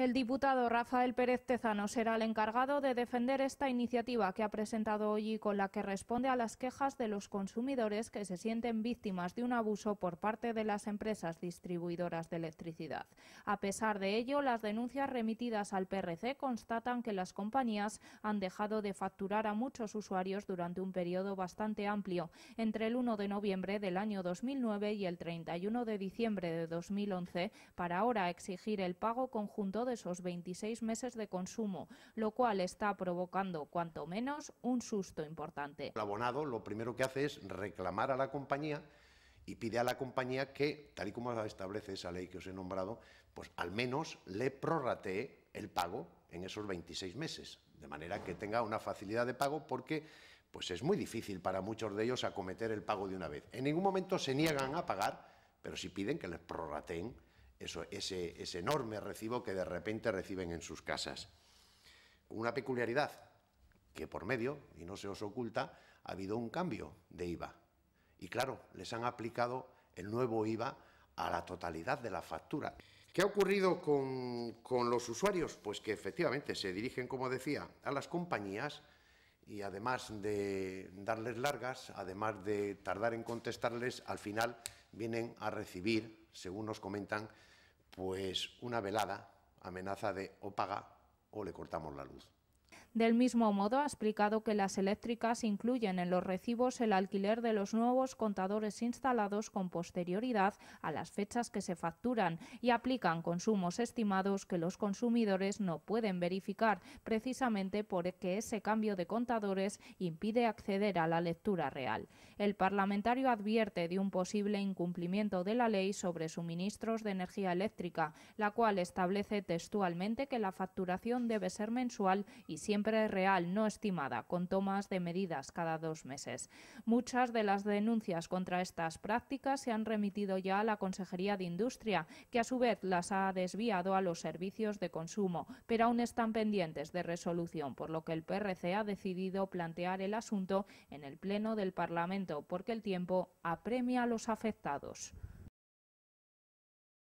El diputado Rafael Pérez Tezano será el encargado de defender esta iniciativa que ha presentado hoy y con la que responde a las quejas de los consumidores que se sienten víctimas de un abuso por parte de las empresas distribuidoras de electricidad. A pesar de ello, las denuncias remitidas al PRC constatan que las compañías han dejado de facturar a muchos usuarios durante un periodo bastante amplio, entre el 1 de noviembre del año 2009 y el 31 de diciembre de 2011, para ahora exigir el pago conjunto de esos 26 meses de consumo, lo cual está provocando, cuanto menos, un susto importante. El abonado lo primero que hace es reclamar a la compañía y pide a la compañía que, tal y como establece esa ley que os he nombrado, pues al menos le prorratee el pago en esos 26 meses, de manera que tenga una facilidad de pago porque pues es muy difícil para muchos de ellos acometer el pago de una vez. En ningún momento se niegan a pagar, pero si piden que les prorrateen eso, ese, ese enorme recibo que de repente reciben en sus casas. Una peculiaridad, que por medio, y no se os oculta, ha habido un cambio de IVA. Y claro, les han aplicado el nuevo IVA a la totalidad de la factura. ¿Qué ha ocurrido con, con, los usuarios? Pues que efectivamente se dirigen, como decía, a las compañías y además de darles largas, además de tardar en contestarles, al final vienen a recibir, según nos comentan, pues una velada amenaza de o paga o le cortamos la luz. Del mismo modo, ha explicado que las eléctricas incluyen en los recibos el alquiler de los nuevos contadores instalados con posterioridad a las fechas que se facturan y aplican consumos estimados que los consumidores no pueden verificar, precisamente porque ese cambio de contadores impide acceder a la lectura real. El parlamentario advierte de un posible incumplimiento de la ley sobre suministros de energía eléctrica, la cual establece textualmente que la facturación debe ser mensual y siempre real, no estimada, con tomas de medidas cada dos meses. Muchas de las denuncias contra estas prácticas se han remitido ya a la Consejería de Industria, que a su vez las ha desviado a los servicios de consumo, pero aún están pendientes de resolución, por lo que el PRC ha decidido plantear el asunto en el Pleno del Parlamento, porque el tiempo apremia a los afectados.